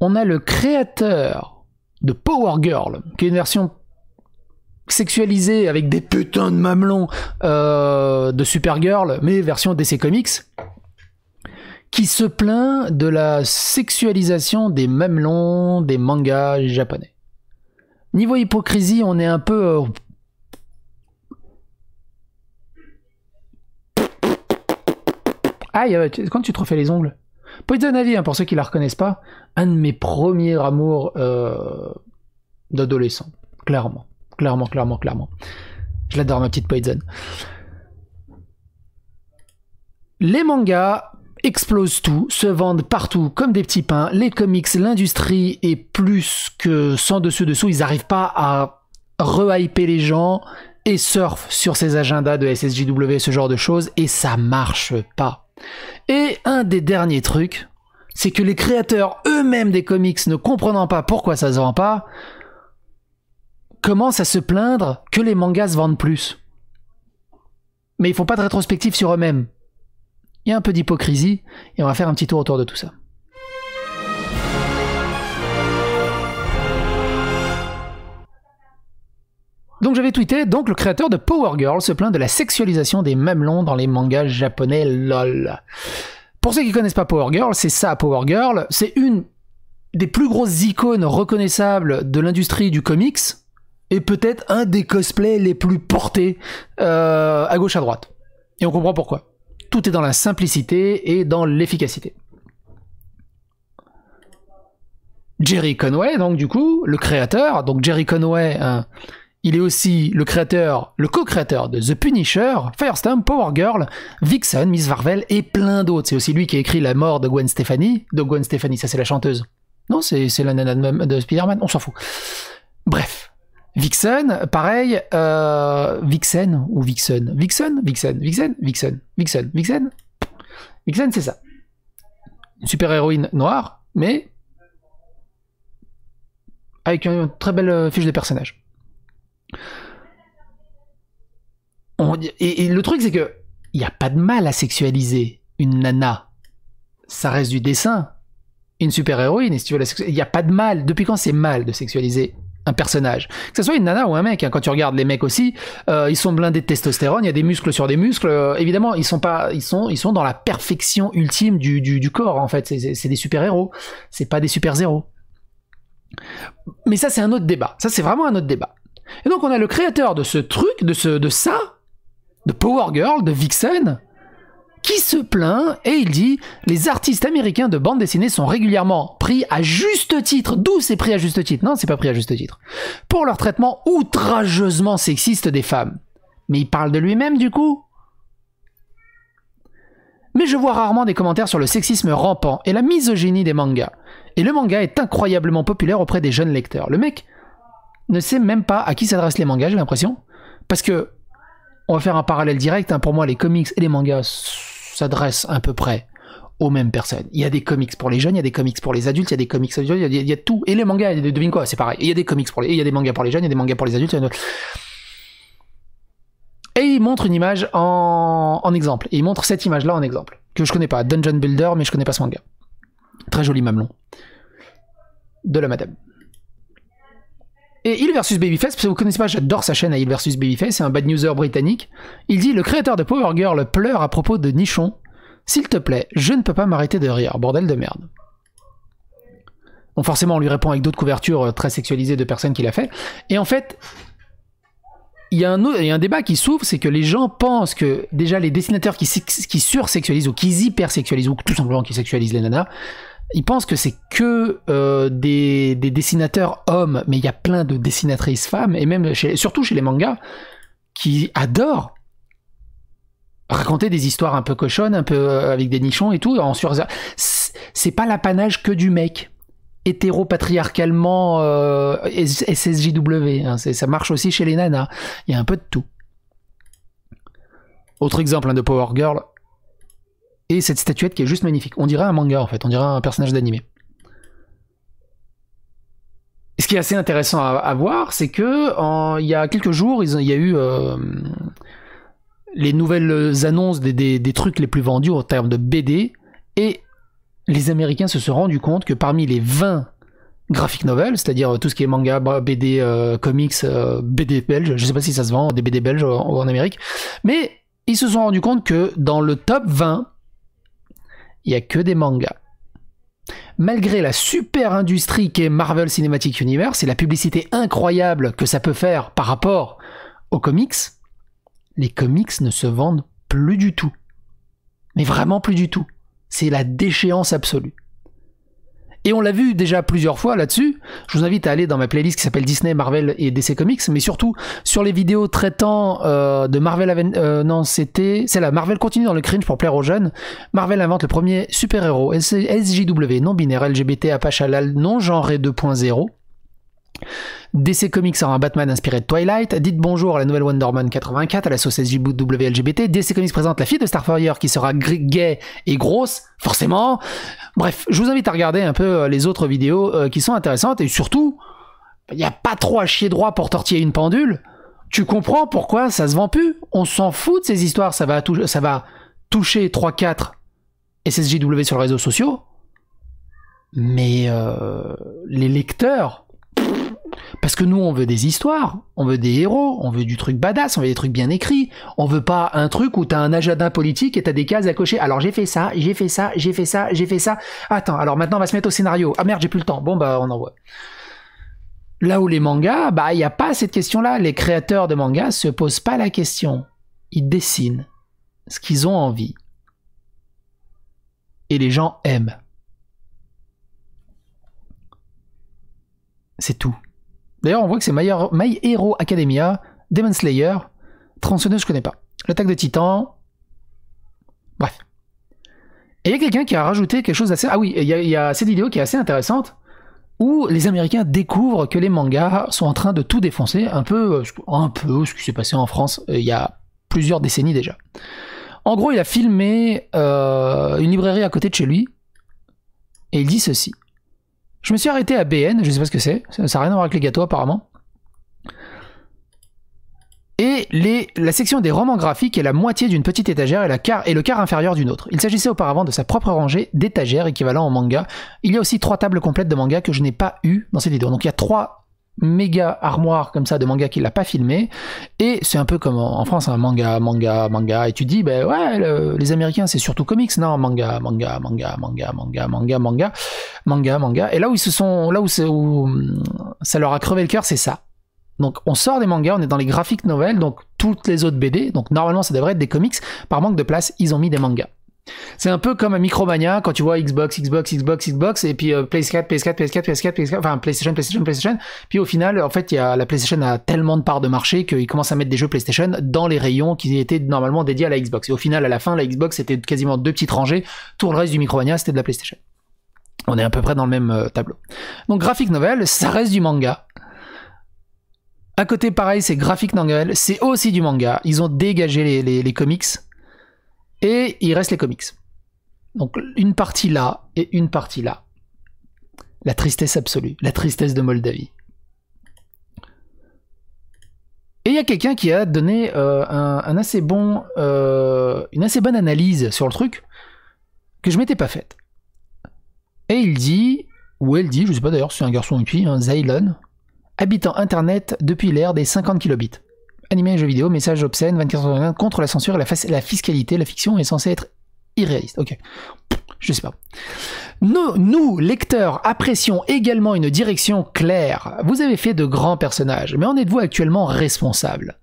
on a le créateur de Power Girl, qui est une version sexualisée avec des putains de mamelons euh, de Supergirl, mais version DC Comics, qui se plaint de la sexualisation des mamelons des mangas japonais. Niveau hypocrisie, on est un peu... Euh, Aïe, euh, quand tu te refais les ongles Poison Ivy, hein, pour ceux qui la reconnaissent pas, un de mes premiers amours euh, d'adolescent, clairement, clairement, clairement, clairement. Je l'adore ma petite Poison. Les mangas explosent tout, se vendent partout comme des petits pains. Les comics, l'industrie est plus que sans dessus dessous. Ils n'arrivent pas à rehyper les gens et surfent sur ces agendas de SSJW, ce genre de choses, et ça marche pas. Et un des derniers trucs, c'est que les créateurs eux-mêmes des comics, ne comprenant pas pourquoi ça se vend pas, commencent à se plaindre que les mangas se vendent plus. Mais ils font pas de rétrospective sur eux-mêmes. Il y a un peu d'hypocrisie et on va faire un petit tour autour de tout ça. Donc j'avais tweeté, donc le créateur de Power Girl se plaint de la sexualisation des mamelons dans les mangas japonais LOL. Pour ceux qui connaissent pas Power Girl, c'est ça Power Girl, c'est une des plus grosses icônes reconnaissables de l'industrie du comics et peut-être un des cosplays les plus portés euh, à gauche à droite. Et on comprend pourquoi. Tout est dans la simplicité et dans l'efficacité. Jerry Conway, donc du coup, le créateur, donc Jerry Conway, il est aussi le créateur, le co-créateur de The Punisher, Firestorm, Power Girl, Vixen, Miss Marvel et plein d'autres. C'est aussi lui qui a écrit la mort de Gwen Stefani. De Gwen Stefani, ça c'est la chanteuse. Non, c'est la nana de Spider-Man, on s'en fout. Bref. Vixen, pareil, euh, Vixen ou Vixen Vixen Vixen, Vixen, Vixen, Vixen, Vixen. Vixen, c'est ça. Une super-héroïne noire, mais avec une très belle euh, fiche de personnage. On, et, le truc, c'est que il n'y a pas de mal à sexualiser une nana. Ça reste du dessin. Une super-héroïne, il n'y a pas de mal. Depuis quand c'est mal de sexualiser un personnage. Que ce soit une nana ou un mec, hein. quand tu regardes les mecs aussi, euh, ils sont blindés de testostérone, il y a des muscles sur des muscles. Euh, évidemment, ils sont pas, ils sont, ils sont dans la perfection ultime du, corps en fait. C'est des super héros, c'est pas des super zéros. Mais ça, c'est un autre débat. Ça, c'est vraiment un autre débat. Et donc on a le créateur de ce truc, de, ce, de ça, de Power Girl, de Vixen, qui se plaint et il dit les artistes américains de bande dessinée sont régulièrement pris à juste titre, d'où c'est pris à juste titre, non c'est pas pris à juste titre, pour leur traitement outrageusement sexiste des femmes. Mais il parle de lui-même du coup Mais je vois rarement des commentaires sur le sexisme rampant et la misogynie des mangas. Et le manga est incroyablement populaire auprès des jeunes lecteurs. Le mec, ne sait même pas à qui s'adressent les mangas, j'ai l'impression. Parce que, on va faire un parallèle direct, hein. pour moi, les comics et les mangas s'adressent à peu près aux mêmes personnes. Il y a des comics pour les jeunes, il y a des comics pour les adultes, il y a des comics pour les a, il y a tout. Et les mangas, devine quoi, c'est pareil. Il y a des comics pour les, il y a des mangas pour les jeunes, il y a des mangas pour les adultes. Et il montre une image en, exemple. Et il montre cette image-là en exemple. Que je connais pas. Dungeon Builder, mais je connais pas ce manga. Très joli mamelon. De la madame. Et Hill versus Babyface, que vous connaissez pas, j'adore sa chaîne à Hill versus Babyface, c'est un bad newser britannique. Il dit Le créateur de Power Girl pleure à propos de Nichon. S'il te plaît, je ne peux pas m'arrêter de rire, bordel de merde. Bon, forcément, on lui répond avec d'autres couvertures euh, très sexualisées de personnes qu'il a fait. Et en fait, il y, a un débat qui s'ouvre, c'est que les gens pensent que déjà les dessinateurs qui, qui sexualisent ou qui hypersexualisent ou tout simplement qui sexualisent les nanas, ils pensent que c'est que euh, des, dessinateurs hommes, mais il y a plein de dessinatrices femmes, et même surtout chez les mangas, qui adorent raconter des histoires un peu cochonnes, un peu euh, avec des nichons et tout, en sur... C'est pas l'apanage que du mec hétéro-patriarcalement euh, SSJW. Hein, ça marche aussi chez les nanas. Il y a un peu de tout. Autre exemple hein, de Power Girl, et cette statuette qui est juste magnifique. On dirait un manga en fait, on dirait un personnage d'animé. Ce qui est assez intéressant à, voir, c'est que il y a quelques jours, il y a eu euh, les nouvelles annonces des, trucs les plus vendus en termes de BD, et les Américains se sont rendus compte que parmi les 20 graphic novels, c'est-à-dire tout ce qui est manga, BD, euh, comics, euh, BD belge, je ne sais pas si ça se vend, des BD belges en, en Amérique, mais ils se sont rendus compte que dans le top 20, il n'y a que des mangas. Malgré la super industrie qu'est Marvel Cinematic Universe et la publicité incroyable que ça peut faire par rapport aux comics, les comics ne se vendent plus du tout. Mais vraiment plus du tout. C'est la déchéance absolue. Et on l'a vu déjà plusieurs fois là-dessus. Je vous invite à aller dans ma playlist qui s'appelle Disney, Marvel et DC Comics, mais surtout sur les vidéos traitant euh, de Marvel. Euh, non, c'était. C'est là, Marvel continue dans le cringe pour plaire aux jeunes. Marvel invente le premier super-héros SJW non binaire, LGBT, Apache, non genré 2.0. DC Comics aura un Batman inspiré de Twilight, dites bonjour à la nouvelle Wonder Woman 84, à la sauce WLGBT, DC Comics présente la fille de Starfire qui sera gay et grosse, forcément. Bref, je vous invite à regarder un peu euh, les autres vidéos euh, qui sont intéressantes et surtout, il n'y a pas trop à chier droit pour tortiller une pendule. Tu comprends pourquoi ça se vend plus On s'en fout de ces histoires, ça va, toucher 3-4 SSJW sur les réseaux sociaux. Mais euh, les lecteurs parce que nous, on veut des histoires, on veut des héros, on veut du truc badass, on veut des trucs bien écrits. On veut pas un truc où t'as un agenda politique et t'as des cases à cocher. Alors j'ai fait ça, j'ai fait ça, j'ai fait ça, j'ai fait ça. Attends, alors maintenant on va se mettre au scénario. Ah merde, j'ai plus le temps. Bon bah on envoie. Là où les mangas, bah il n'y a pas cette question-là. Les créateurs de mangas se posent pas la question. Ils dessinent ce qu'ils ont envie. Et les gens aiment. C'est tout. D'ailleurs, on voit que c'est My, Hero Academia, Demon Slayer, Tronçonneuse, je connais pas. L'attaque de Titan. Bref. Et il y a quelqu'un qui a rajouté quelque chose d'assez. Ah oui, il y, a cette vidéo qui est assez intéressante où les Américains découvrent que les mangas sont en train de tout défoncer, un peu, euh, un peu ce qui s'est passé en France euh, il y a plusieurs décennies déjà. En gros, il a filmé euh, une librairie à côté de chez lui et il dit ceci. Je me suis arrêté à BN, je sais pas ce que c'est, ça n'a rien à voir avec les gâteaux apparemment. Et les, la section des romans graphiques est la moitié d'une petite étagère et, le quart inférieur d'une autre. Il s'agissait auparavant de sa propre rangée d'étagères équivalent au manga. Il y a aussi trois tables complètes de manga que je n'ai pas eues dans cette vidéo. Donc il y a trois méga armoire comme ça de manga qu'il n'a pas filmé et c'est un peu comme en France un hein, manga manga manga et tu dis ben ouais les américains c'est surtout comics non manga manga manga manga manga manga manga manga manga et là où ils se sont là où, où euh, ça leur a crevé le cœur c'est ça donc on sort des mangas on est dans les graphiques nouvelles donc toutes les autres BD donc normalement ça devrait être des comics par manque de place ils ont mis des mangas c'est un peu comme un Micromania quand tu vois Xbox, Xbox, Xbox, Xbox et puis PS4, PS4, PS4, ps enfin PlayStation, PlayStation, PlayStation. Puis au final, en fait, y a, la PlayStation a tellement de parts de marché qu'ils commencent à mettre des jeux PlayStation dans les rayons qui étaient normalement dédiés à la Xbox. Et au final, à la fin, la Xbox était quasiment deux petites rangées. Tout le reste du Micromania c'était de la PlayStation. On est à peu près dans le même euh, tableau. Donc graphique novel, ça reste du manga. À côté, pareil, c'est graphique novel, c'est aussi du manga. Ils ont dégagé les comics et il reste les comics. Donc une partie là et une partie là. La tristesse absolue, la tristesse de Moldavie. Et il y a quelqu'un qui a donné euh, euh, une assez bonne analyse sur le truc que je m'étais pas faite. Et il dit, ou elle dit, je sais pas d'ailleurs c'est un garçon ou une fille, hein, Zylon, habitant Internet depuis l'ère des 50 kilobits animés et jeux vidéo, message obscène, 24 contre la censure et la, fiscalité, la fiction est censée être irréaliste. Ok, je sais pas. Nous, nous, lecteurs, apprécions également une direction claire. Vous avez fait de grands personnages, mais en êtes-vous actuellement responsable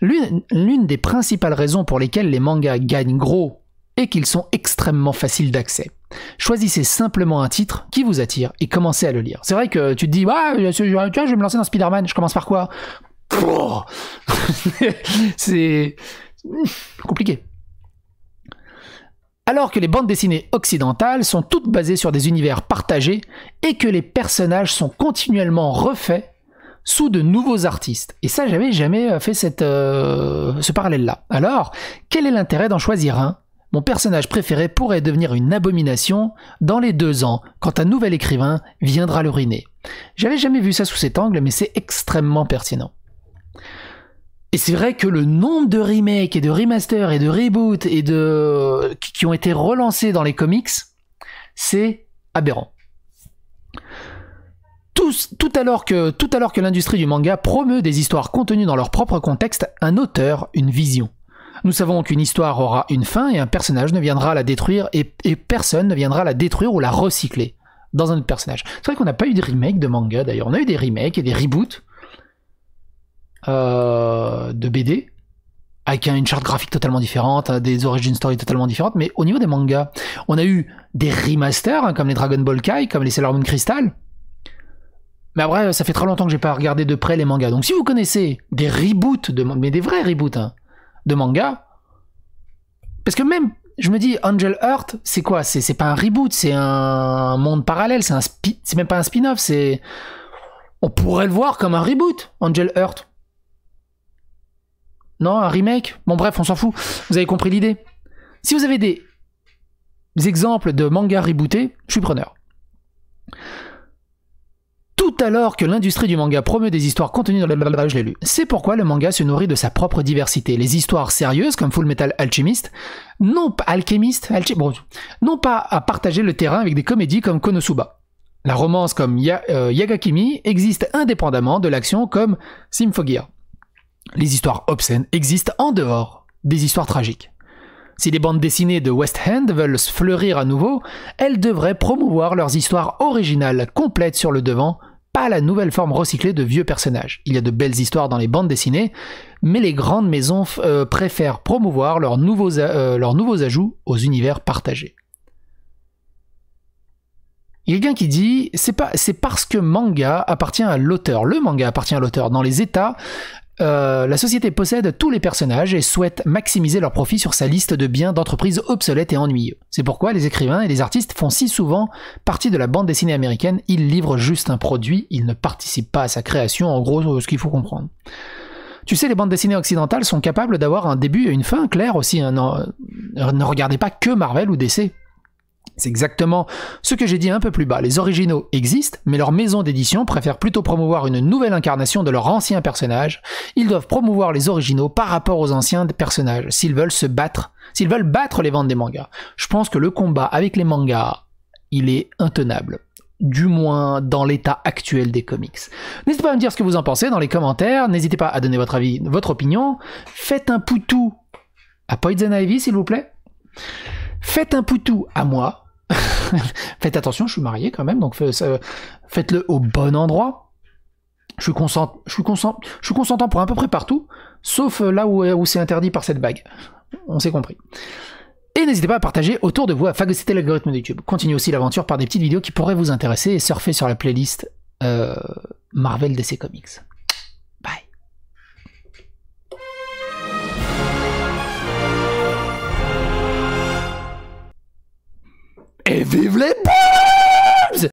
L'une des principales raisons pour lesquelles les mangas gagnent gros est qu'ils sont extrêmement faciles d'accès. Choisissez simplement un titre qui vous attire et commencez à le lire. C'est vrai que tu te dis, ah, je vais me lancer dans Spider-Man, je commence par quoi c'est compliqué. Alors que les bandes dessinées occidentales sont toutes basées sur des univers partagés et que les personnages sont continuellement refaits sous de nouveaux artistes. Et ça, j'avais jamais euh, fait cette, euh, ce parallèle-là. Alors, quel est l'intérêt d'en choisir un Mon personnage préféré pourrait devenir une abomination dans les deux ans, quand un nouvel écrivain viendra l'uriner. J'avais jamais vu ça sous cet angle, mais c'est extrêmement pertinent. Et c'est vrai que le nombre de remakes et de remasters et de reboots et de qui ont été relancés dans les comics, c'est aberrant. Tout, alors que, tout alors que l'industrie du manga promeut des histoires contenues dans leur propre contexte, un auteur, une vision. Nous savons qu'une histoire aura une fin et un personnage ne viendra la détruire et, et personne ne viendra la détruire ou la recycler dans un autre personnage. C'est vrai qu'on n'a pas eu de remake de manga d'ailleurs, on a eu des remakes et des reboots, euh, de BD, avec une charte graphique totalement différente, euh, des origin stories totalement différentes, mais au niveau des mangas, on a eu des remasters, hein, comme les Dragon Ball Kai, comme les Sailor Moon Crystal. Mais après, ça fait très longtemps que j'ai pas regardé de près les mangas. Donc si vous connaissez des reboots, de, mais des vrais reboots hein, de mangas, parce que même, je me dis, Angel Heart, c'est quoi C'est pas un reboot, c'est un monde parallèle, c'est même pas un spin-off, c'est... On pourrait le voir comme un reboot, Angel Heart. Non, un remake Bon, bref, on s'en fout. Vous avez compris l'idée. Si vous avez des exemples de mangas rebootés, je suis preneur. Tout alors que l'industrie du manga promeut des histoires contenues dans le... Je l'ai lu. C'est pourquoi le manga se nourrit de sa propre diversité. Les histoires sérieuses, comme Full Metal Alchemist, non pas, Alchemist, non pas à partager le terrain avec des comédies comme Konosuba. La romance comme euh, Yagakimi existe indépendamment de l'action comme Symphogear les histoires obscènes existent en dehors des histoires tragiques. Si les bandes dessinées de West End veulent fleurir à nouveau, elles devraient promouvoir leurs histoires originales, complètes sur le devant, pas la nouvelle forme recyclée de vieux personnages. Il y a de belles histoires dans les bandes dessinées, mais les grandes maisons euh, préfèrent promouvoir leurs nouveaux, euh, leurs nouveaux ajouts aux univers partagés. Il y a quelqu'un qui dit c'est c'est parce que manga appartient à l'auteur. Le manga appartient à l'auteur. Dans les États, euh, la société possède tous les personnages et souhaite maximiser leur profit sur sa liste de biens d'entreprises obsolètes et ennuyeux. C'est pourquoi les écrivains et les artistes font si souvent partie de la bande dessinée américaine, ils livrent juste un produit, ils ne participent pas à sa création, en gros ce qu'il faut comprendre. Tu sais, les bandes dessinées occidentales sont capables d'avoir un début et une fin claire aussi. Hein. Euh, ne regardez pas que Marvel ou DC. C'est exactement ce que j'ai dit un peu plus bas. Les originaux existent, mais leur maison d'édition préfère plutôt promouvoir une nouvelle incarnation de leur ancien personnage. Ils doivent promouvoir les originaux par rapport aux anciens personnages s'ils veulent se battre, s'ils veulent battre les ventes des mangas. Je pense que le combat avec les mangas, il est intenable du moins dans l'état actuel des comics. N'hésitez pas à me dire ce que vous en pensez dans les commentaires, n'hésitez pas à donner votre avis, votre opinion. Faites un poutou à Poison Ivy, s'il vous plaît. Faites un poutou à moi. faites attention, je suis marié quand même, donc euh, faites-le au bon endroit. Je suis, je, suis je suis consentant pour à peu près partout, sauf euh, là euh, où, c'est interdit par cette bague. On s'est compris. Et n'hésitez pas à partager autour de vous, à phagocyter l'algorithme de YouTube. Continuez aussi l'aventure par des petites vidéos qui pourraient vous intéresser et surfez sur la playlist Marvel DC Comics. Et vive les poules